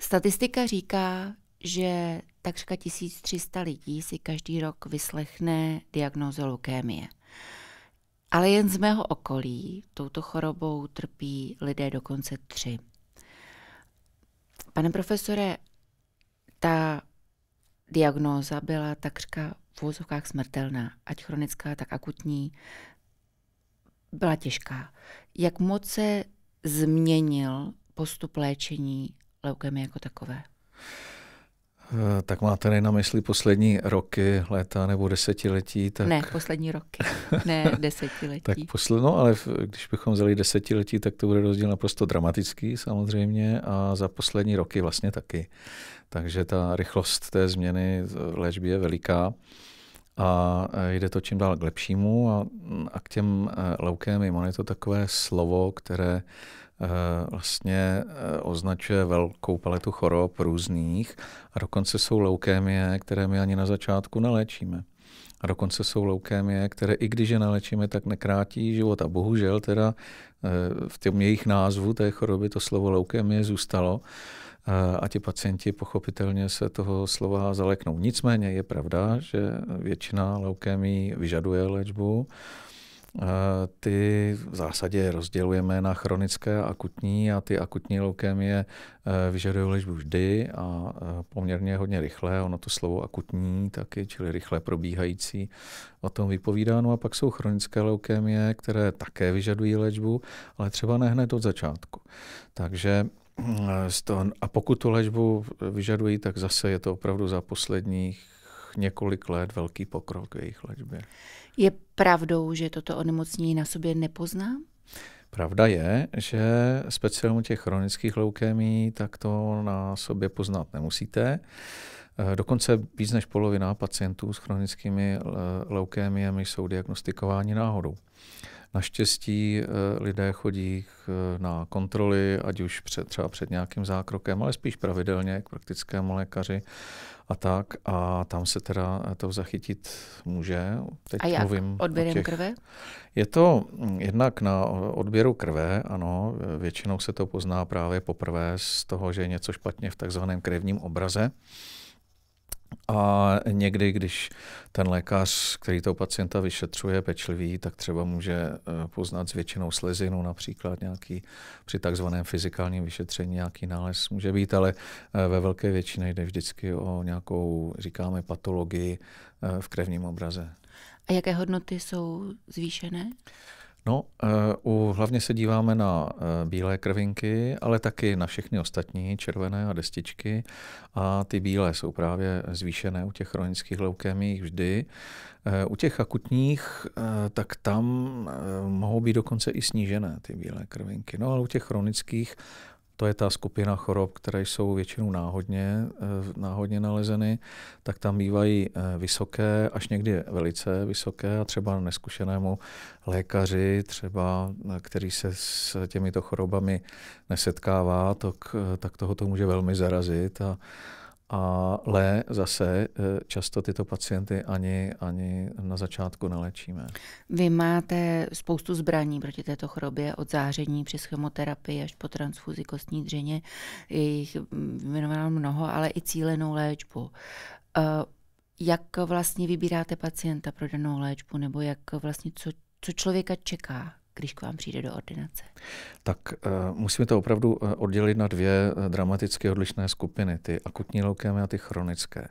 Statistika říká, že takřka 1300 lidí si každý rok vyslechne diagnózu leukémie. Ale jen z mého okolí touto chorobou trpí lidé dokonce tři. Pane profesore, ta diagnóza byla takřka v úzovkách smrtelná, ať chronická, tak akutní, byla těžká. Jak moc se změnil postup léčení leukemie jako takové? Eh, tak máte tady na mysli poslední roky, léta nebo desetiletí? Tak... Ne, poslední roky, ne desetiletí. tak No, ale když bychom vzali desetiletí, tak to bude rozdíl naprosto dramatický samozřejmě a za poslední roky vlastně taky. Takže ta rychlost té změny v léčbě je veliká a eh, jde to čím dál k lepšímu a, mm, a k těm eh, leukémím. Ono je to takové slovo, které Eh, vlastně eh, označuje velkou paletu chorob různých a dokonce jsou leukémie, které my ani na začátku neléčíme. A dokonce jsou leukémie, které i když je nalečíme, tak nekrátí život. A bohužel teda eh, v těm jejich názvu té choroby to slovo leukémie zůstalo a ti pacienti pochopitelně se toho slova zaleknou. Nicméně je pravda, že většina leukémí vyžaduje léčbu Eh, ty v zásadě rozdělujeme na chronické a akutní a ty akutní leukémie eh, vyžadují léčbu vždy a eh, poměrně hodně rychle. Ono to slovo akutní taky, čili rychle probíhající, o tom vypovídá. No a pak jsou chronické leukémie, které také vyžadují léčbu, ale třeba ne hned od začátku. Takže a pokud tu léčbu vyžadují, tak zase je to opravdu za posledních několik let velký pokrok v jejich léčbě. Je pravdou, že toto onemocnění na sobě nepozná? Pravda je, že speciálně u těch chronických leukémí tak to na sobě poznat nemusíte. Eh, dokonce víc než polovina pacientů s chronickými eh, leukémiemi jsou diagnostikováni náhodou. Naštěstí eh, lidé chodí eh, na kontroly, ať už před, třeba před nějakým zákrokem, ale spíš pravidelně k praktickému lékaři a tak. A tam se teda to zachytit může. Teď a jak? Mluvím Odběrem těch... krve? Je to mm, jednak na odběru krve, ano. Většinou se to pozná právě poprvé z toho, že je něco špatně v takzvaném krevním obraze. A někdy, když ten lékař, který toho pacienta vyšetřuje, pečlivý, tak třeba může eh, poznat s většinou slezinu, například nějaký při takzvaném fyzikálním vyšetření nějaký nález může být, ale eh, ve velké většině jde vždycky o nějakou, říkáme, patologii eh, v krevním obraze. A jaké hodnoty jsou zvýšené? No, eh, u, hlavně se díváme na eh, bílé krvinky, ale taky na všechny ostatní, červené a destičky. A ty bílé jsou právě zvýšené u těch chronických leukémií vždy. Eh, u těch akutních, tak tam mohou být dokonce i snížené ty bílé krvinky. No ale u těch chronických to je ta skupina chorob, které jsou většinou náhodně, eh, náhodně nalezeny, tak tam bývají eh, vysoké, až někdy velice vysoké a třeba neskušenému lékaři, třeba, eh, který se s těmito chorobami nesetkává, tak, tak toho to může velmi zarazit a, ale zase eh, často tyto pacienty ani, ani na začátku nelečíme. Vy máte spoustu zbraní proti této chorobě, od záření přes chemoterapii až po transfuzi kostní dřeně. Je jich mm, vyjmenováno mnoho, ale i cílenou léčbu. Eh, jak vlastně vybíráte pacienta pro danou léčbu, nebo jak vlastně co, co člověka čeká, když k vám přijde do ordinace? Tak uh, musíme to opravdu eh, oddělit na dvě eh, dramaticky odlišné skupiny, ty akutní leukémie a ty chronické.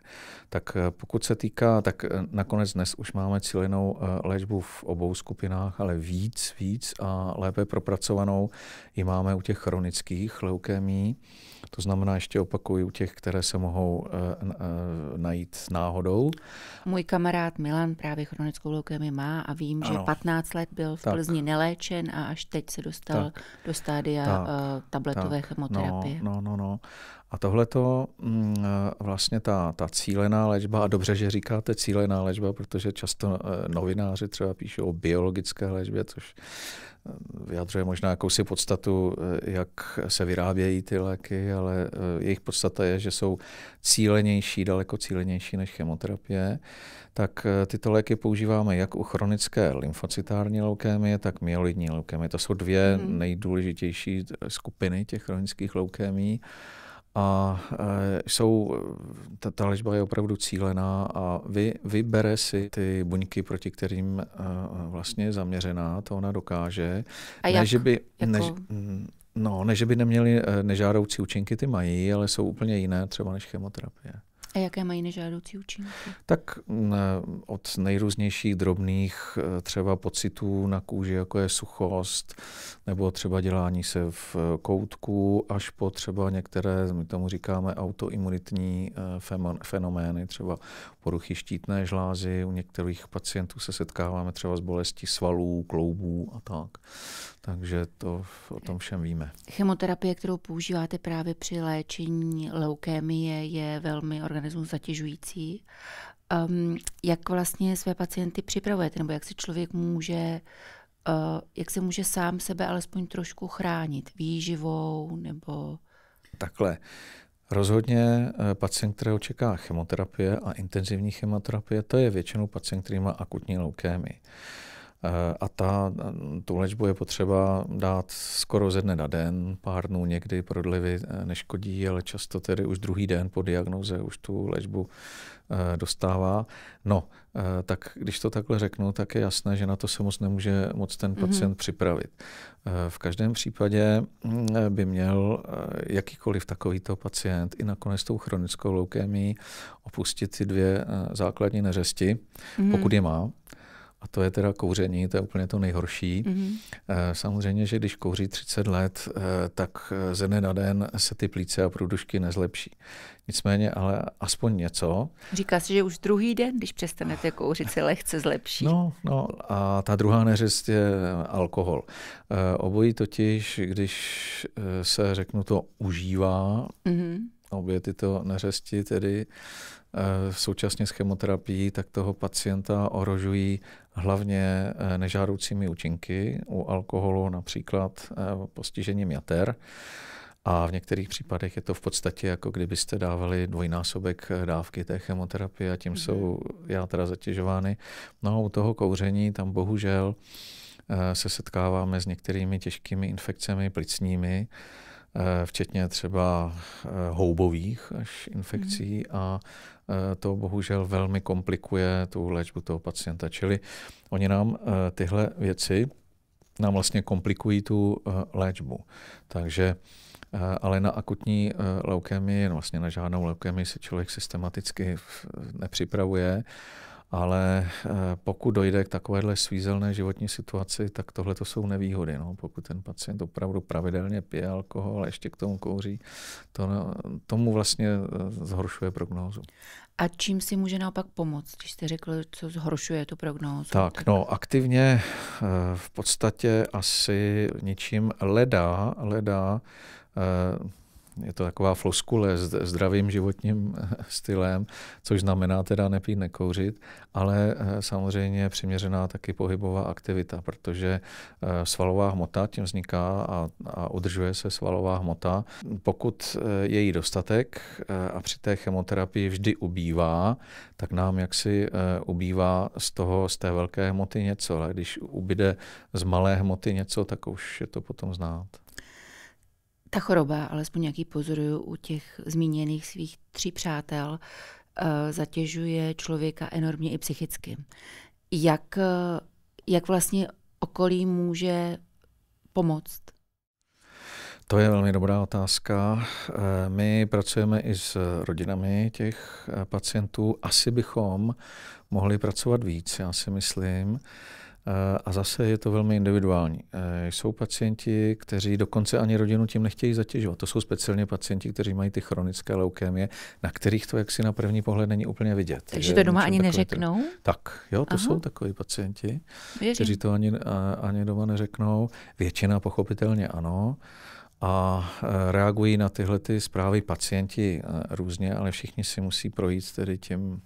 Tak uh, pokud se týká, tak uh, nakonec dnes už máme cílenou uh, léčbu v obou skupinách, ale víc, víc a lépe propracovanou ji máme u těch chronických leukémí. To znamená, ještě opakuju, těch, které se mohou uh, uh, najít náhodou. Můj kamarád Milan právě chronickou leukémii má a vím, ano. že 15 let byl v tak. Plzni nelé léčen a až teď se dostal tak, do stádia tak, eh, tabletové tak, chemoterapie. No, no, no, no. A tohle to mm, eh, vlastně ta, ta cílená léčba, a dobře, že říkáte cílená léčba, protože často eh, novináři třeba píšou o biologické léčbě, což vyjadřuje možná jakousi podstatu, jak se vyrábějí ty léky, ale jejich podstata je, že jsou cílenější, daleko cílenější než chemoterapie tak eh, tyto léky používáme jak u chronické lymfocytární leukémie, tak myelidní leukémie. To jsou dvě mhm. nejdůležitější eh, skupiny těch chronických leukémií. A eh, jsou, ta, ta léčba je opravdu cílená a vy, vybere si ty buňky, proti kterým vlastně je zaměřená, to ona dokáže. A jak? Ne, že by, jako? než, no, ne, že by neměly nežádoucí účinky, ty mají, ale jsou úplně jiné třeba než chemoterapie. A jaké mají nežádoucí účinky? Tak mm, od nejrůznějších drobných eh, třeba pocitů na kůži, jako je suchost, nebo třeba dělání se v eh, koutku, až po třeba některé, my tomu říkáme, autoimunitní eh, fenomény, třeba poruchy štítné žlázy. U některých pacientů se setkáváme třeba s bolestí svalů, kloubů a tak. Takže to o tom všem víme. Chemoterapie, kterou používáte právě při léčení leukémie, je velmi organismus zatěžující. Um, jak vlastně své pacienty připravujete, nebo jak si člověk může uh, jak se může sám sebe alespoň trošku chránit výživou nebo... Takhle. Rozhodně eh, pacient, kterého čeká chemoterapie a intenzivní chemoterapie, to je většinou pacient, který má akutní leukémii. Eh, a ta, tu léčbu je potřeba dát skoro ze dne na den, pár dnů někdy prodlivy eh, neškodí, ale často tedy už druhý den po diagnoze už tu léčbu eh, dostává. No, tak když to takhle řeknu, tak je jasné, že na to se moc nemůže moc ten mhm. pacient mm-hmm. připravit. V každém případě mm, by měl jakýkoliv takovýto pacient i nakonec tou chronickou leukémií opustit ty dvě základní neřesti, mm-hmm. pokud je má a to je teda kouření, to je úplně to nejhorší. Mm-hmm. Samozřejmě, že když kouří 30 let, eh, tak eh, ze dne na den se ty plíce a průdušky nezlepší. Nicméně, ale aspoň něco. Říká se, že už druhý den, když přestanete kouřit, se lehce zlepší. No, no a ta druhá neřest je alkohol. Obojí totiž, když se, řeknu to, užívá, mm-hmm Obě tyto neřesti tedy eh, současně s chemoterapií tak toho pacienta ohrožují hlavně eh, nežádoucími účinky, u alkoholu například eh, postižením jater. A v některých případech je to v podstatě jako kdybyste dávali dvojnásobek dávky té chemoterapie a tím mhm. jsou játra zatěžovány. No a u toho kouření tam bohužel se setkáváme s některými těžkými infekcemi plicními, Eh, včetně třeba eh, houbových až infekcí mhm. a eh, to bohužel velmi komplikuje tu léčbu toho pacienta. Čili oni nám tyhle věci nám vlastně komplikují tu léčbu. Takže ale na akutní leukémii, no vlastně na žádnou leukémii se člověk systematicky nepřipravuje. Ale eh, pokud dojde k takovéhle svízelné životní situaci, tak tohle to jsou nevýhody. No. Pokud ten pacient opravdu pravidelně pije alkohol a ještě k tomu kouří, to, no, tomu vlastně eh, zhoršuje prognózu. A čím si může naopak pomoct, když jste řekl, co zhoršuje tu prognózu? Tak, no, aktivně eh, v podstatě asi ničím leda, leda je to taková floskule s zdravým životním stylem, což znamená teda nepít, nekouřit, ale eh, samozřejmě přiměřená taky pohybová aktivita, protože eh, svalová hmota tím vzniká a, a udržuje se svalová hmota. Pokud eh, je jí dostatek a při té chemoterapii vždy ubývá, tak nám jaksi ubývá z toho, z té velké hmoty něco, ale když ubyde z malé hmoty něco, tak už je to potom znát ta choroba, alespoň nějaký pozoruju u těch zmíněných svých tří přátel, eh, zatěžuje člověka enormně i psychicky. Jak, eh, jak vlastně okolí může pomoct? To je velmi dobrá otázka. Eh, my pracujeme i s rodinami těch pacientů. Asi bychom mohli pracovat víc, já si myslím. Eh, a zase je to velmi individuální. Eh, jsou pacienti, kteří dokonce ani rodinu tím nechtějí zatěžovat. To jsou speciálně pacienti, kteří mají ty chronické leukémie, na kterých to jaksi na první pohled není úplně vidět. Takže že to doma ani neřeknou? Ten... Tak, jo, to Aha. jsou takový pacienti, Věřím. kteří to ani, ani doma neřeknou. Většina pochopitelně ano a eh, reagují na tyhle ty zprávy pacienti eh, různě, ale všichni si musí projít tedy tím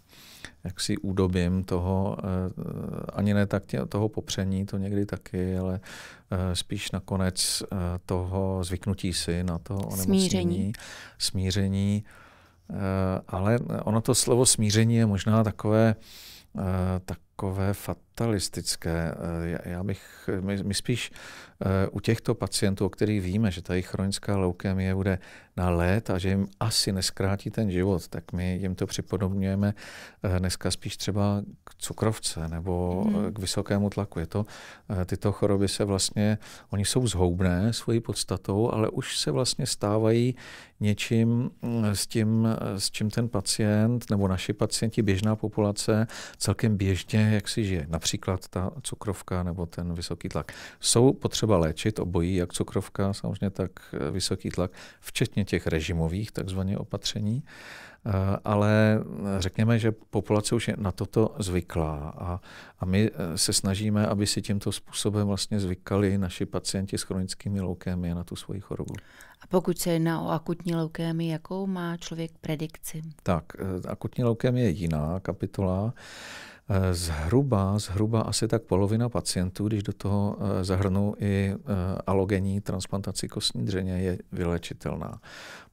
jaksi údobím toho, eh, ani ne tak tě, toho popření, to někdy taky, ale spíš nakonec toho zvyknutí si na to onemocnění. Smíření. Smíření. Ale ono to slovo smíření je možná takové, takové fat, fatalistické. Eh, já bych, my, my spíš eh, u těchto pacientů, o kterých víme, že ta jejich chronická leukemie bude na let a že jim asi neskrátí ten život, tak my jim to připodobňujeme eh, dneska spíš třeba k cukrovce nebo hmm. k vysokému tlaku. Je to, tyto choroby se vlastně, oni jsou zhoubné svojí podstatou, ale už se vlastně stávají něčím mm, s tím, s čím ten pacient nebo naši pacienti, běžná populace celkem běžně jak si žije. Například například ta cukrovka nebo ten vysoký tlak. Jsou potřeba léčit obojí, jak cukrovka, samozřejmě tak eh, vysoký tlak, včetně těch režimových takzvaně opatření, eh, ale eh, řekněme, že populace už je na toto zvyklá a, a my se snažíme, aby si tímto způsobem vlastně zvykali naši pacienti s chronickými leukémie na tu svoji chorobu. A pokud se jedná o akutní leukémii, jakou má člověk predikci? Tak, akutní leukémie je jiná kapitola. Eh, zhruba, zhruba asi tak polovina pacientů, když do toho eh, zahrnou i eh, alogenní transplantaci kostní dřeně, je vylečitelná.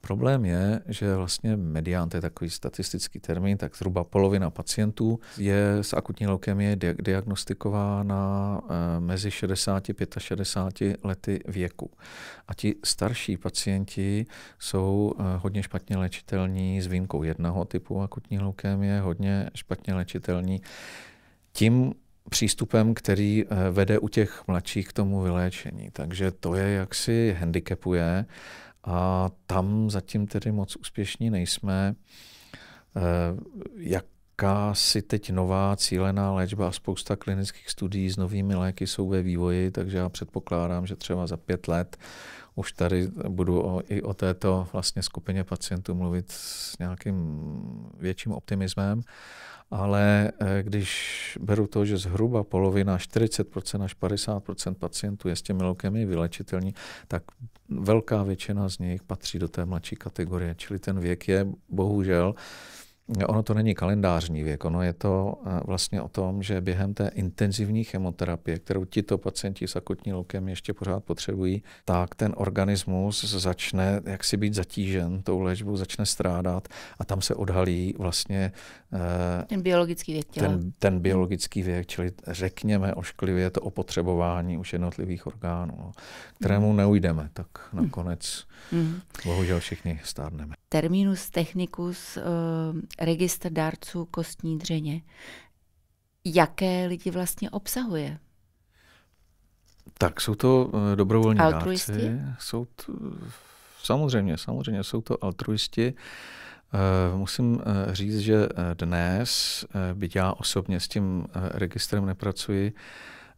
Problém je, že vlastně medián, to je takový statistický termín, tak zhruba polovina pacientů je s akutní leukemie diagnostikována mezi 65 a 60 lety věku. A ti starší pacienti jsou hodně špatně léčitelní s výjimkou jednoho typu akutní leukémie, hodně špatně léčitelní tím přístupem, který eh, vede u těch mladších k tomu vyléčení. Takže to je, jak si handicapuje a tam zatím tedy moc úspěšní nejsme. Eh, jaká si teď nová cílená léčba a spousta klinických studií s novými léky jsou ve vývoji, takže já předpokládám, že třeba za pět let už tady budu o, i o této vlastně skupině pacientů mluvit s nějakým větším optimismem, ale eh, když beru to, že zhruba polovina, 40% až 50% pacientů je s těmi leukemii vylečitelní, tak velká většina z nich patří do té mladší kategorie, čili ten věk je bohužel uh, ono to není kalendářní věk, ono je to eh, vlastně o tom, že během té intenzivní chemoterapie, kterou tito pacienti s akutní leukémií ještě pořád potřebují, tak ten organismus začne jaksi být zatížen tou léčbou, začne strádat a tam se odhalí vlastně eh, ten biologický věk těla. Ten, ten biologický věk, čili řekněme ošklivě to opotřebování už jednotlivých orgánů, no, kterému mhm. neujdeme, tak mhm. nakonec mm. bohužel všichni stárneme. Terminus technicus eh, registr dárců kostní dřeně, jaké lidi vlastně obsahuje? Tak jsou to eh, dobrovolní altruisti? dárci. Jsou to, samozřejmě, samozřejmě jsou to altruisti. Eh, musím eh, říct, že dnes, byť já osobně s tím registrem nepracuji,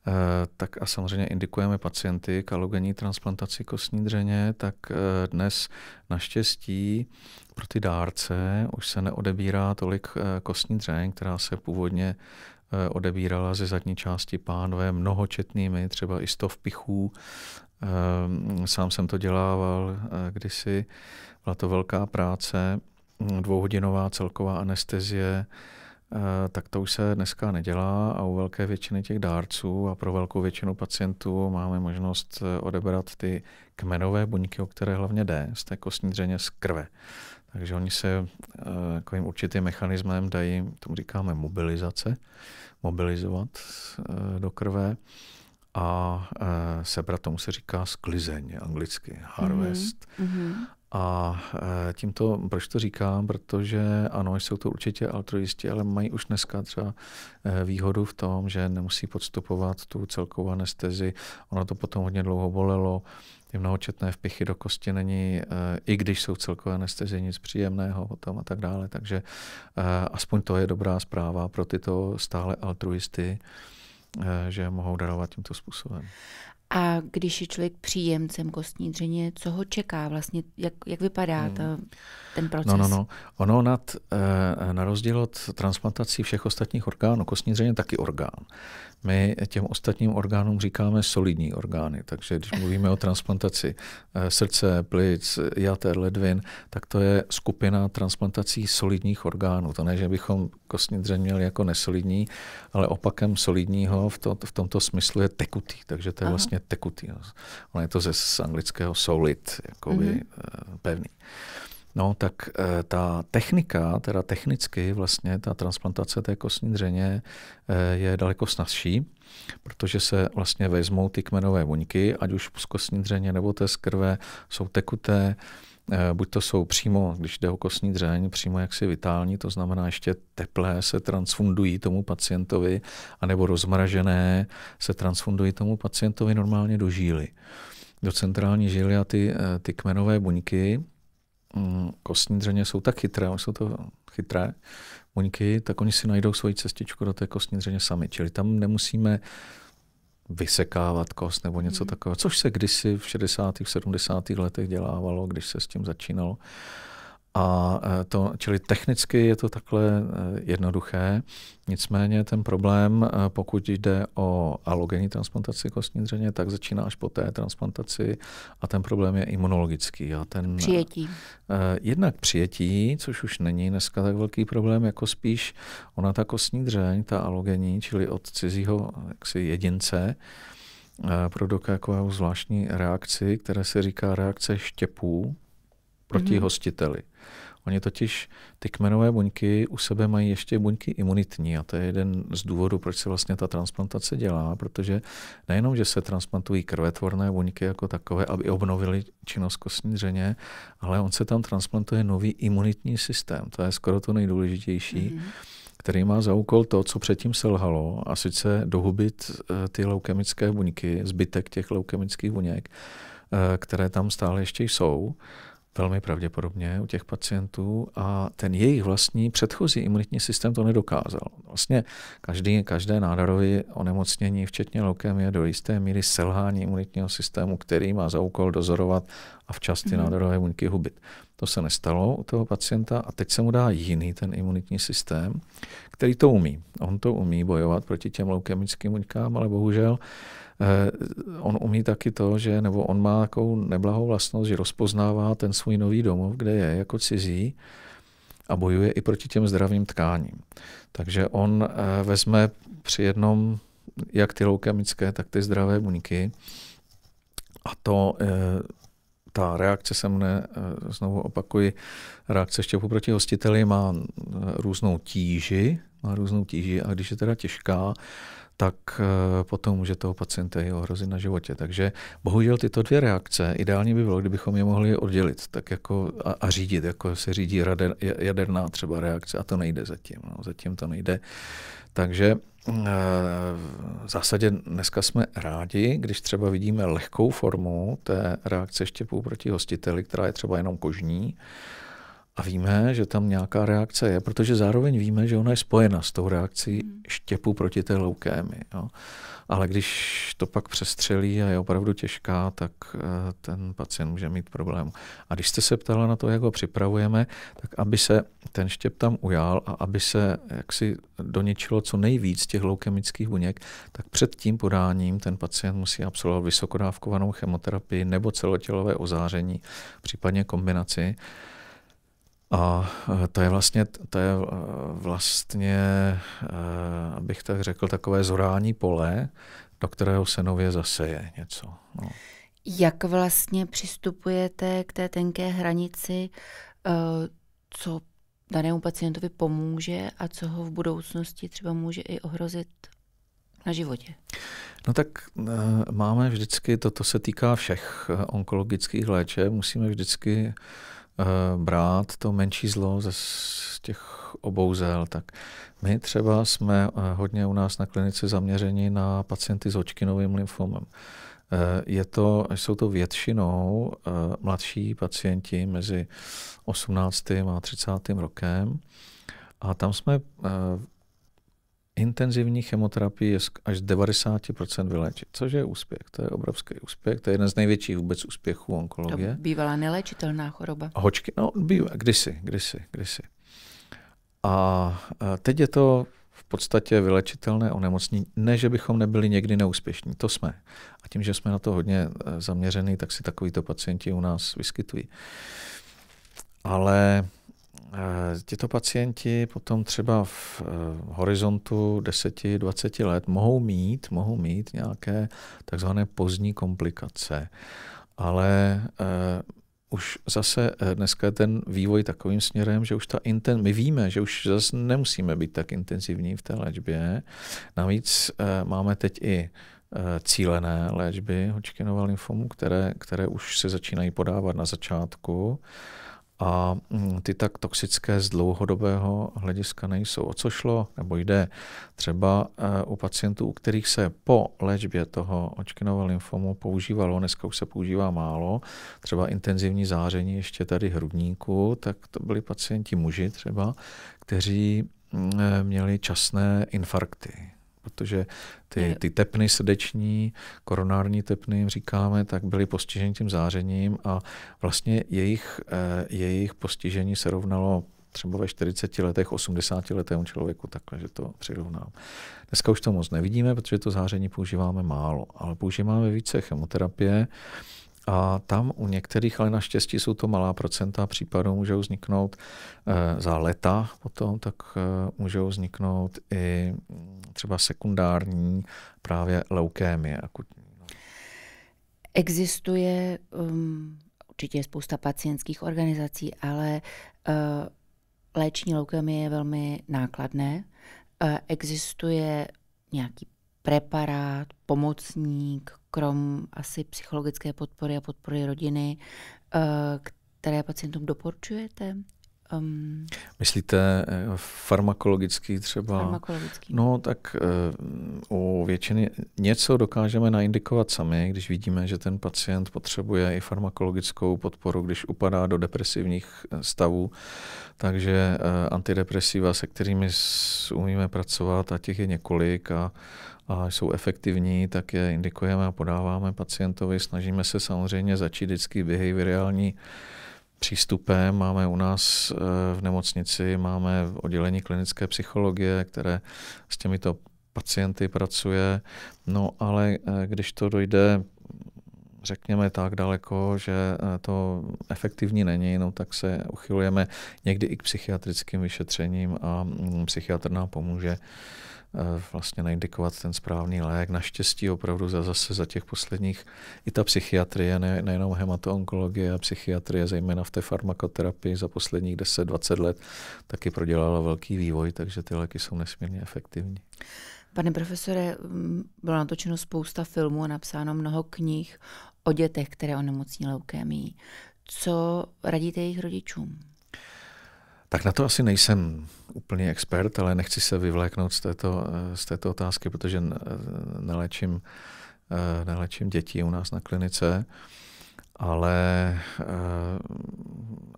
Eh, tak a samozřejmě indikujeme pacienty k alogenní transplantaci kostní dřeně, tak eh, dnes naštěstí pro ty dárce už se neodebírá tolik eh, kostní dřeň, která se původně odebírala ze zadní části pánové mnohočetnými, třeba i stov pichů. Sám jsem to dělával kdysi, byla to velká práce, dvouhodinová celková anestezie, Eh, tak to už se dneska nedělá a u velké většiny těch dárců a pro velkou většinu pacientů máme možnost eh, odebrat ty kmenové buňky, o které hlavně jde, z té kostní dřeně z krve. Takže oni se eh, takovým určitým mechanismem dají, tomu říkáme mobilizace, mobilizovat do krve a sebrat tomu se říká sklizeň anglicky, harvest. Mm-hmm. A e, tímto, proč to říkám, protože ano, jsou to určitě altruisti, ale mají už dneska třeba e, výhodu v tom, že nemusí podstupovat tu celkovou anestezi. Ono to potom hodně dlouho bolelo, ty mnohočetné vpichy do kosti není, e, i když jsou celkové anestezie, nic příjemného potom a tak dále. Takže aspoň to je dobrá zpráva pro tyto stále altruisty, že mohou darovat tímto způsobem. A když je člověk příjemcem kostní dřeně, co ho čeká vlastně, jak, jak vypadá hmm. ta, ten proces? No, no, no. Ono nad, eh, na rozdíl od transplantací všech ostatních orgánů, kostní dřeně je taky orgán. My těm ostatním orgánům říkáme solidní orgány, takže když mluvíme o transplantaci eh, srdce, plic, jater, ledvin, tak to je skupina transplantací solidních orgánů. To ne, že bychom kostní dřeň měli jako nesolidní, ale opakem solidního v, to, v tomto smyslu je tekutý, takže to je Aha. vlastně tekutý. Ono je to ze z anglického solid, jako mm-hmm. pevný. No, tak e, ta technika, teda technicky vlastně ta transplantace té kostní dřeně e, je daleko snazší, protože se vlastně vezmou ty kmenové buňky, ať už z kostní dřeně nebo té z krve, jsou tekuté, eh, buď to jsou přímo, když jde o kostní dřeň, přímo jaksi vitální, to znamená ještě teplé se transfundují tomu pacientovi, anebo rozmražené se transfundují tomu pacientovi normálně do žíly, do centrální žíly a ty, ty kmenové buňky, Mm, kostní dřeně jsou tak chytré, jsou to chytré buňky, tak oni si najdou svoji cestičku do té kostní dřeně sami. Čili tam nemusíme vysekávat kost nebo něco mm. takového, což se kdysi v 60. v 70. letech dělávalo, když se s tím začínalo. Uh, a e, to, čili technicky je to takhle e, jednoduché, nicméně ten problém, e, pokud jde o alogenní transplantaci kostní dřeně, tak začíná až po té transplantaci a ten problém je imunologický. A ten, přijetí. Jednak přijetí, což už není dneska tak velký problém, jako spíš ona ta kostní dřeň, ta alogenní, čili od cizího jaksi jedince, produká takovou zvláštní reakci, která se říká reakce štěpů proti mm-hmm. hostiteli. Oni totiž ty kmenové buňky u sebe mají ještě buňky imunitní a to je jeden z důvodů, proč se vlastně ta transplantace dělá, protože nejenom, že se transplantují krvetvorné buňky jako takové, aby obnovili činnost kostní dřeně, ale on se tam transplantuje nový imunitní systém. To je skoro to nejdůležitější. Mm-hmm který má za úkol to, co předtím selhalo, a sice dohubit eh, ty leukemické buňky, zbytek těch leukemických buněk, eh, které tam stále ještě jsou velmi pravděpodobně u těch pacientů a ten jejich vlastní předchozí imunitní systém to nedokázal. Vlastně každý, každé nádorové onemocnění, včetně je do jisté míry selhání imunitního systému, který má za úkol dozorovat a včas ty mm nádorové buňky hubit. To se nestalo u toho pacienta a teď se mu dá jiný ten imunitní systém, který to umí. On to umí bojovat proti těm leukemickým buňkám, ale bohužel uh, Eh, on umí taky to, že, nebo on má takovou neblahou vlastnost, že rozpoznává ten svůj nový domov, kde je jako cizí a bojuje i proti těm zdravým tkáním. Takže on eh, vezme při jednom jak ty loukemické, tak ty zdravé buňky a to eh, ta reakce se mne, znovu opakuji, reakce ještě proti hostiteli má různou tíži, má různou tíži a když je teda těžká, tak eh, potom může toho pacienta i ohrozit na životě. Takže bohužel tyto dvě reakce, ideálně by bylo, kdybychom je mohli oddělit tak jako a, a řídit, jako se řídí rader, jaderná třeba reakce a to nejde zatím. No, zatím to nejde. Takže eh, v zásadě dneska jsme rádi, když třeba vidíme lehkou formu té reakce štěpů proti hostiteli, která je třeba jenom kožní, a víme, že tam nějaká reakce je, protože zároveň víme, že ona je spojena s tou reakcí mhm. štěpu proti té leukémii. Jo. Ale když to pak přestřelí a je opravdu těžká, tak eh, ten pacient může mít problém. A když jste se ptala na to, jak ho připravujeme, tak aby se ten štěp tam ujal a aby se jaksi doničilo co nejvíc těch leukemických buněk, tak před tím podáním ten pacient musí absolvovat vysokodávkovanou chemoterapii nebo celotělové ozáření, případně kombinaci. A eh, to je vlastně, to je eh, vlastně, eh, abych tak řekl, takové zorální pole, do kterého se nově zaseje něco. No. Jak vlastně přistupujete k té tenké hranici, co danému pacientovi pomůže a co ho v budoucnosti třeba může i ohrozit na životě? No tak máme vždycky, toto se týká všech onkologických léčeb, musíme vždycky Eh, brát to menší zlo ze těch obou zel, tak my třeba jsme eh, hodně u nás na klinice zaměřeni na pacienty s očkinovým lymfomem. Eh, je to, jsou to většinou mladší pacienti mezi 18. a 30. rokem. A tam jsme intenzivní chemoterapii je až 90% vyléčit, což je úspěch. To je obrovský úspěch. To je jeden z největších vůbec úspěchů onkologie. To bývala neléčitelná choroba. Hočky, no, bývá, kdysi, kdysi, kdysi. A teď je to v podstatě vylečitelné onemocnění. Ne, že bychom nebyli někdy neúspěšní, to jsme. A tím, že jsme na to hodně e, zaměřený, tak si takovýto pacienti u nás vyskytují. Ale Eh, tito pacienti potom třeba v eh, horizontu 10-20 let mohou mít, mohou mít nějaké takzvané pozdní komplikace, ale eh, už zase dneska je ten vývoj takovým směrem, že už ta inten, my víme, že už zase nemusíme být tak intenzivní v té léčbě. Navíc máme teď i cílené léčby Hodgkinova lymfomu, které, které už se začínají podávat na začátku. Uh, a mm, ty tak toxické z dlouhodobého hlediska nejsou. O co šlo nebo jde třeba e, u pacientů, u kterých se po léčbě toho očkinova lymfomu používalo, dneska už se používá málo, třeba intenzivní záření ještě tady hrudníku, tak to byli pacienti muži třeba, kteří mm, e, měli časné infarkty protože ty, ty tepny srdeční, koronární tepny, jim říkáme, tak byly postiženy tím zářením a vlastně jejich, eh, jejich postižení se rovnalo třeba ve 40 letech, 80 letému člověku, takhle, že to přirovnám. Dneska už to moc nevidíme, protože to záření používáme málo, ale používáme více chemoterapie, a tam u některých, ale naštěstí jsou to malá procenta případů, můžou vzniknout eh, za leta potom, tak eh, můžou vzniknout i mm, třeba sekundární právě leukémie akutní. No. Existuje, um, určitě je spousta pacientských organizací, ale uh, eh, léčení leukémie je velmi nákladné. Uh, existuje nějaký preparát, pomocník, krom asi psychologické podpory a podpory rodiny, eh, které pacientům doporučujete? Um, Myslíte eh, farmakologický třeba? Farmakologický. No tak uh, u většiny něco dokážeme naindikovat sami, když vidíme, že ten pacient potřebuje i farmakologickou podporu, když upadá do depresivních eh, stavů. Takže uh, antidepresiva, se kterými umíme pracovat, a těch je několik a a jsou efektivní, tak je indikujeme a podáváme pacientovi. Snažíme se samozřejmě začít vždycky behaviorální uh, přístupem. Máme u nás eh, v nemocnici máme oddělení klinické psychologie, které s těmito pacienty pracuje. No ale eh, když to dojde řekněme tak daleko, že eh, to efektivní není, no tak se uchylujeme někdy i k psychiatrickým vyšetřením a mm, psychiatr nám pomůže Eh, vlastně naindikovat ten správný lék. Naštěstí opravdu za, zase za těch posledních i ta psychiatrie, ne, nejenom hematoonkologie a psychiatrie, zejména v té farmakoterapii za posledních 10-20 let, taky prodělala velký vývoj, takže ty léky jsou nesmírně efektivní. Pane profesore, mm, bylo natočeno spousta filmů a napsáno mnoho knih o dětech, které onemocní leukémií. Co radíte jejich rodičům? Tak na to asi nejsem úplně expert, ale nechci se vyvléknout z této, eh, z této otázky, protože eh, nelečím, eh, nelečím děti u nás na klinice, ale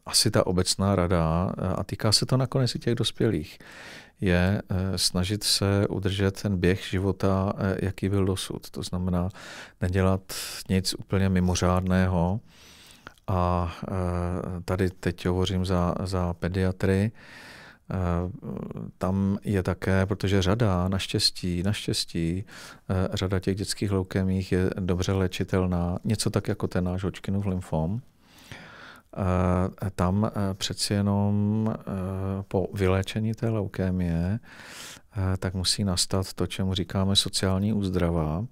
asi ta obecná rada, a týká se to nakonec i těch dospělých, je snažit se udržet ten běh života, jaký byl dosud. To znamená nedělat nic úplně mimořádného, a e, tady teď hovořím za, za pediatry, e, tam je také, protože řada, naštěstí, naštěstí, e, řada těch dětských leukemích je dobře léčitelná, něco tak jako ten náš Hodgkinův lymfom. Tam přeci jenom po vyléčení té leukémie tak musí nastat to, čemu říkáme sociální úzdrava,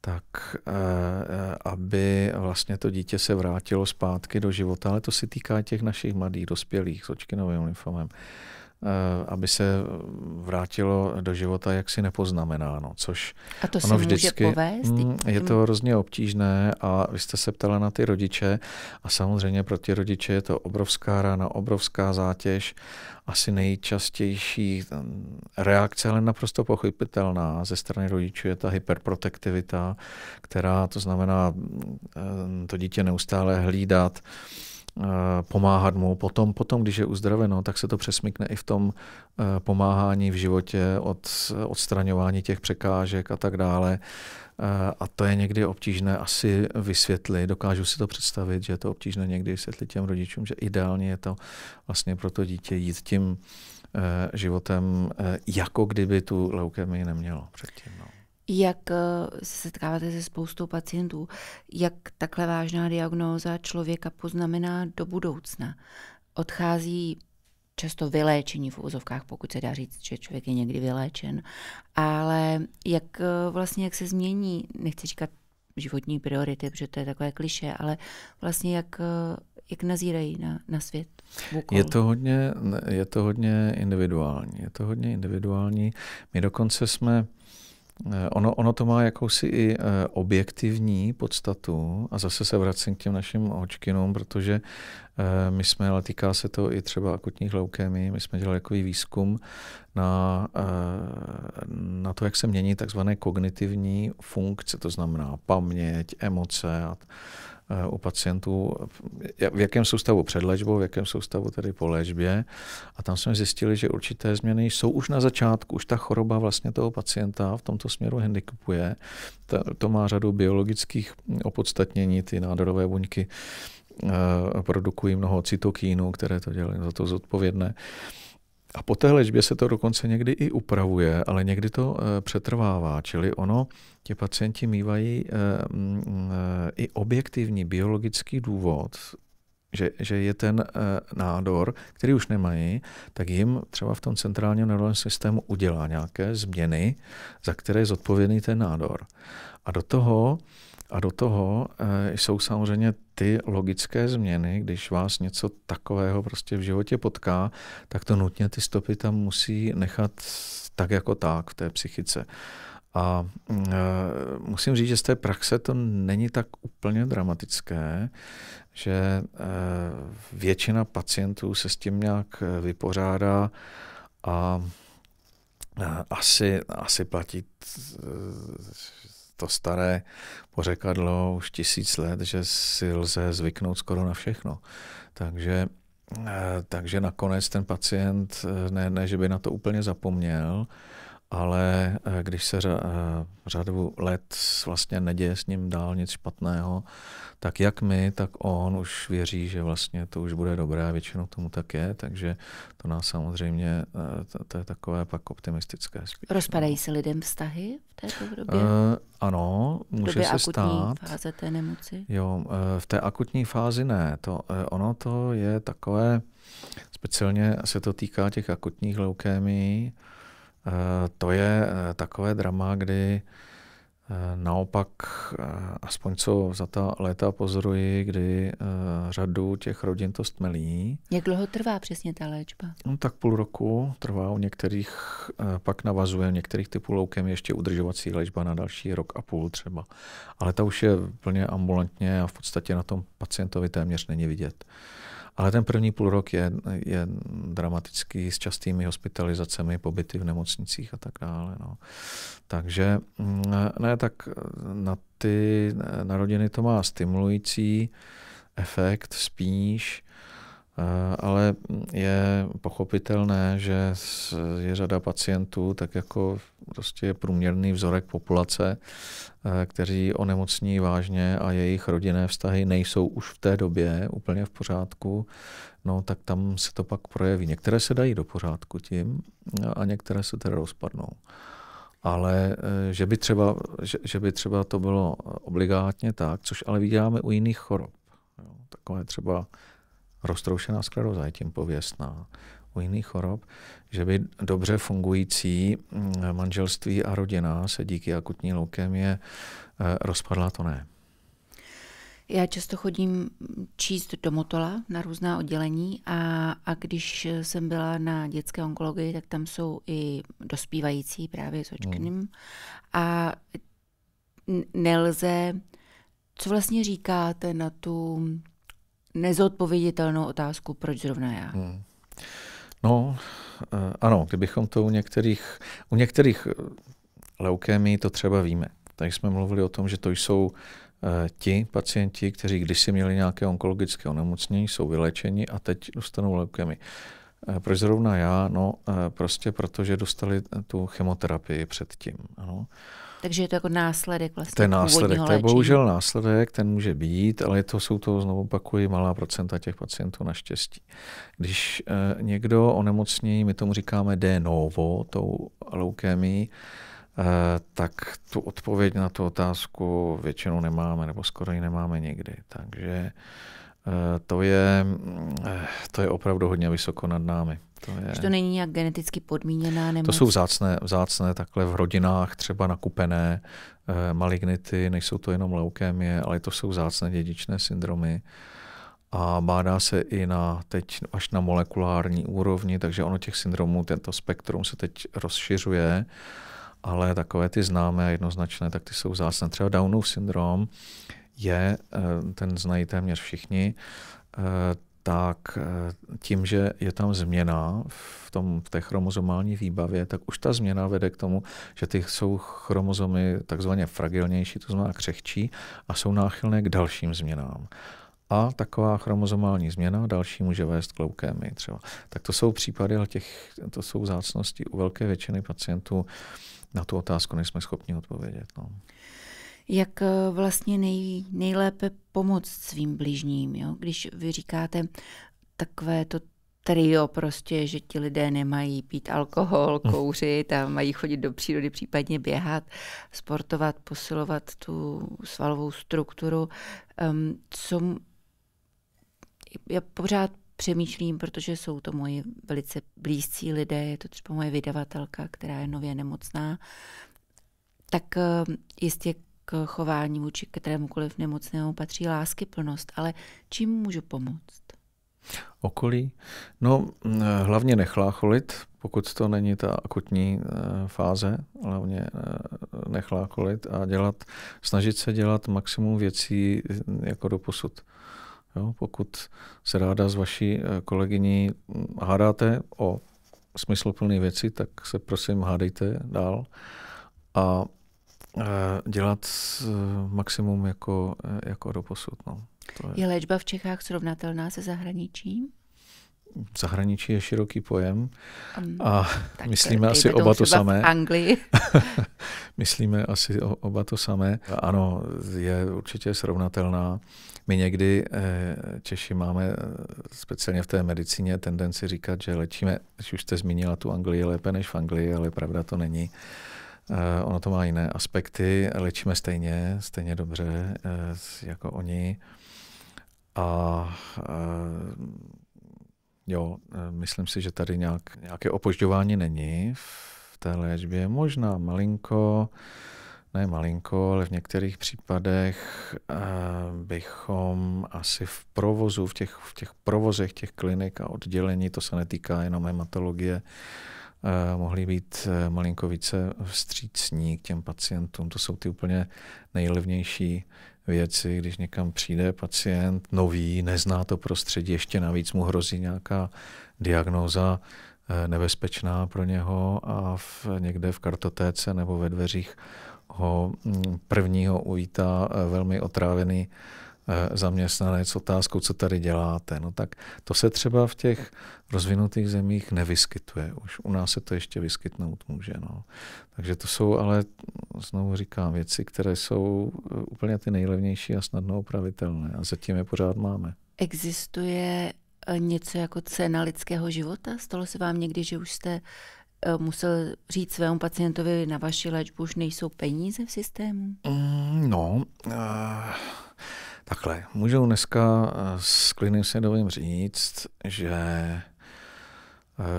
tak eh, eh, aby vlastně to dítě se vrátilo zpátky do života, ale to se týká těch našich mladých dospělých s očkinovým lymfomem. Eh, aby se vrátilo do života jaksi nepoznamenáno, což a to ono vždycky může povést? Mm, je to hrozně obtížné a vy jste se ptala na ty rodiče a samozřejmě pro ty rodiče je to obrovská rána, obrovská zátěž, asi nejčastější mm, reakce, ale naprosto pochopitelná ze strany rodičů je ta hyperprotektivita, která to znamená mm, eh, to dítě neustále hlídat, Eh, pomáhat mu. Potom, potom, když je uzdraveno, tak se to přesmykne i v tom eh, pomáhání v životě, od odstraňování těch překážek a tak dále. Eh, a to je někdy obtížné asi vysvětlit. Dokážu si to představit, že je to obtížné někdy vysvětlit těm rodičům, že ideálně je to vlastně pro to dítě jít tím životem, jako kdyby tu leukemii nemělo předtím. No jak eh, se setkáváte se spoustou pacientů, jak takhle vážná diagnóza člověka poznamená do budoucna. Odchází často vyléčení v úzovkách, pokud se dá říct, že člověk je někdy vyléčen, ale jak eh, vlastně, jak se změní, nechci říkat životní priority, protože to je takové kliše, ale vlastně jak, eh, jak nazírají na, na svět? Je to, hodně, je to hodně individuální. Je to hodně individuální. My dokonce jsme Eh, ono, ono to má jakousi i eh, objektivní podstatu a zase se vracím k těm našim očkinům, protože eh, my jsme, ale týká se to i třeba akutních leukémy, my jsme dělali takový výzkum na, na to, jak se mění takzvané kognitivní funkce, to znamená paměť, emoce a, Eh, u pacientů, v jakém soustavu před léčbou, v jakém soustavu tedy po léčbě. A tam jsme zjistili, že určité změny jsou už na začátku, už ta choroba vlastně toho pacienta v tomto směru handicapuje. To má řadu biologických opodstatnění, ty nádorové buňky eh, produkují mnoho cytokínů, které to dělají za to zodpovědné. Uh, a po té léčbě se to dokonce někdy i upravuje, ale někdy to eh, přetrvává, čili ono, ti pacienti mývají eh, mm, eh, i objektivní biologický důvod, že, že je ten nádor, který už nemají, tak jim třeba v tom centrálním nervovém systému udělá nějaké změny, za které je zodpovědný ten nádor. A do toho a do toho eh, jsou samozřejmě ty logické změny, když vás něco takového prostě v životě potká, tak to nutně ty stopy tam musí nechat tak jako tak v té psychice. A mm, eh, musím říct, že z té praxe to není tak úplně dramatické, že eh, většina pacientů se s tím nějak vypořádá a asi, asi platí to staré pořekadlo už tisíc let, že si lze zvyknout skoro na všechno. Takže eh, takže nakonec ten pacient, eh, ne, ne, že by na to úplně zapomněl, ale eh, když se eh, řadu let vlastně neděje s ním dál nic špatného, tak jak my, tak on už věří, že vlastně to už bude dobré a většinou tomu tak je, takže to nás samozřejmě, eh, to, to je takové pak optimistické. Spíš. No. Rozpadají se lidem vztahy v této době? Uh, ano, může v době se stát. stát. fáze té nemoci? Jo, uh, v té akutní fázi ne. To, uh, ono to je takové, speciálně se to týká těch akutních leukémií, Eh, to je eh, takové drama, kdy eh, naopak, aspoň co za ta léta pozoruji, kdy řadu těch rodin to stmelí. Jak dlouho trvá přesně ta léčba? No, tak půl roku trvá, u některých pak navazuje, u některých typů loukem ještě udržovací léčba na další rok a půl třeba. Ale ta už je plně ambulantně a v podstatě na tom pacientovi téměř není vidět. Ale ten první půl rok je, je dramatický s častými hospitalizacemi, pobyty v nemocnicích a tak dále. No. Takže mm, ne, tak na ty na rodiny to má stimulující efekt, spíš Eh, ale je pochopitelné, že je řada pacientů, tak jako prostě je průměrný vzorek populace, eh, kteří onemocní vážně a jejich rodinné vztahy nejsou už v té době úplně v pořádku, no tak tam se to pak projeví. Některé se dají do pořádku tím eh, a některé se tedy rozpadnou. Ale že by, třeba, že, že by třeba to bylo obligátně tak, což ale vidíme u jiných chorob. Jo, takové třeba roztroušená skleroza je tím pověstná. U jiných chorob, že by dobře fungující mm, manželství a rodina se díky akutní leukémie eh, rozpadla, to ne. Já často chodím číst do Motola na různá oddělení a, a když jsem byla na dětské onkologii, tak tam jsou i dospívající právě s očkným. Hmm. A nelze, co vlastně říkáte na tu nezodpověditelnou otázku, proč zrovna já. Hmm. No, eh, ano, kdybychom to u některých, u některých eh, leukémií to třeba víme. Tady jsme mluvili o tom, že to jsou eh, ti pacienti, kteří kdysi měli nějaké onkologické onemocnění, jsou vyléčeni a teď dostanou leukemii. Proč zrovna já? No, prostě protože dostali tu chemoterapii předtím. Ano. Takže je to jako následek vlastně To je následek, to je bohužel následek, ten může být, ale to jsou to, znovu opakuji, malá procenta těch pacientů naštěstí. Když eh, někdo onemocní, my tomu říkáme de novo, tou leukémii, eh, tak tu odpověď na tu otázku většinou nemáme, nebo skoro ji nemáme nikdy. Takže uh, Eh, to je, eh, to je opravdu hodně vysoko nad námi. To je, to není nějak geneticky podmíněná nemoc? To jsou vzácné, vzácné takhle v rodinách třeba nakupené eh, malignity, nejsou to jenom leukémie, ale to jsou vzácné dědičné syndromy a bádá se i na teď až na molekulární úrovni, takže ono těch syndromů, tento spektrum se teď rozšiřuje, ale takové ty známé a jednoznačné, tak ty jsou vzácné. Třeba Downův syndrom je, eh, ten znají téměř všichni, eh, tak eh, tím, že je tam změna v, tom, v té chromozomální výbavě, tak už ta změna vede k tomu, že ty jsou chromozomy takzvaně fragilnější, to znamená křehčí, a jsou náchylné k dalším změnám. A taková chromozomální změna další může vést k loukémy třeba. Tak to jsou případy, ale těch, to jsou zácnosti u velké většiny pacientů. Na tu otázku nejsme schopni odpovědět. No jak eh, vlastně nej, nejlépe pomoct svým blížním, Jo? Když vy říkáte takové to trio prostě, že ti lidé nemají pít alkohol, hm. kouřit a mají chodit do přírody, případně běhat, sportovat, posilovat tu svalovou strukturu. Um, co já pořád přemýšlím, protože jsou to moji velice blízcí lidé, je to třeba moje vydavatelka, která je nově nemocná, tak eh, jistě k chování vůči kterémukoliv nemocnému patří láskyplnost, ale čím můžu pomoct? Okolí? No, mm, hlavně nechlácholit, pokud to není ta akutní eh, fáze, hlavně eh, nechlácholit a dělat, snažit se dělat maximum věcí mm, jako do posud. Jo, pokud se ráda s vaší eh, kolegyní mm, hádáte o smysluplné věci, tak se prosím hádejte dál. A Eh, dělat eh, maximum jako, eh, jako doposud. No. To je... je léčba v Čechách srovnatelná se zahraničím? Zahraničí je široký pojem a um, myslíme asi oba to samé. V Anglii. myslíme asi o, oba to samé. Ano, je určitě srovnatelná. My někdy Češi máme, speciálně v té medicíně, tendenci říkat, že léčíme, když už jste zmínila tu Anglii, lépe než v Anglii, ale pravda to není. Eh, ono to má jiné aspekty, léčíme stejně, stejně dobře eh, jako oni. A eh, jo, myslím si, že tady nějak, nějaké opožďování není v té léčbě. Možná malinko, ne malinko, ale v některých případech bychom asi v provozu, v těch, v těch provozech těch klinik a oddělení, to se netýká jenom hematologie, Eh, mohli být eh, malinko více vstřícní k těm pacientům. To jsou ty úplně nejlevnější věci, když někam přijde pacient nový, nezná to prostředí, ještě navíc mu hrozí nějaká diagnóza eh, nebezpečná pro něho a v, někde v kartotéce nebo ve dveřích ho mm, prvního uvítá velmi otrávený Eh, zaměstnanec otázkou, co tady děláte. No tak to se třeba v těch rozvinutých zemích nevyskytuje už. U nás se to ještě vyskytnout může. No. Takže to jsou ale, znovu říkám, věci, které jsou eh, úplně ty nejlevnější a snadno opravitelné. A zatím je pořád máme. Existuje eh, něco jako cena lidského života? Stalo se vám někdy, že už jste musel říct svému pacientovi, na vaši léčbu už nejsou peníze v systému? Mm, no, uh Takhle, můžou dneska eh, s klidným svědomím říct, že eh,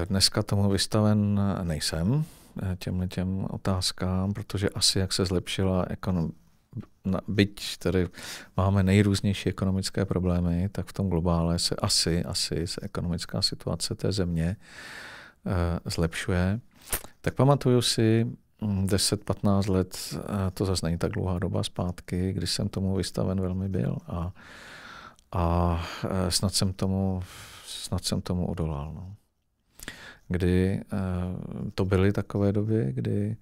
dneska tomu vystaven nejsem, eh, těmhle těm otázkám, protože asi jak se zlepšila ekonomie, byť tady máme nejrůznější ekonomické problémy, tak v tom globále se asi, asi se ekonomická situace té země zlepšuje. Tak pamatuju si, 10-15 mm, let, eh, to zase není tak dlouhá doba zpátky, když jsem tomu vystaven velmi byl a, a eh, snad, jsem tomu, snad jsem tomu odolal. No. Kdy eh, to byly takové doby, kdy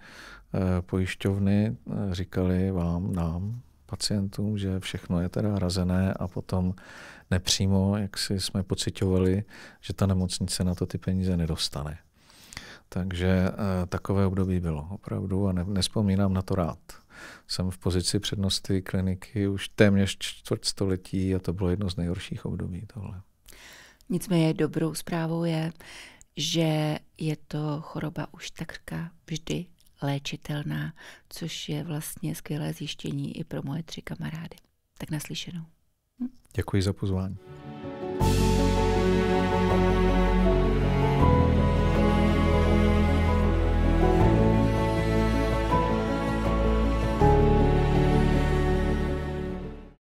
pojišťovny říkali vám, nám, pacientům, že všechno je teda hrazené a potom nepřímo, jak si jsme pocitovali, že ta nemocnice na to ty peníze nedostane. Takže eh, takové období bylo opravdu a ne, nespomínám na to rád. Jsem v pozici přednosti kliniky už téměř čtvrt století a to bylo jedno z nejhorších období tohle. Nicméně dobrou zprávou je, že je to choroba už takřka vždy léčitelná, což je vlastně skvělé zjištění i pro moje tři kamarády. Tak naslyšenou. Hm? Děkuji za pozvání. thank you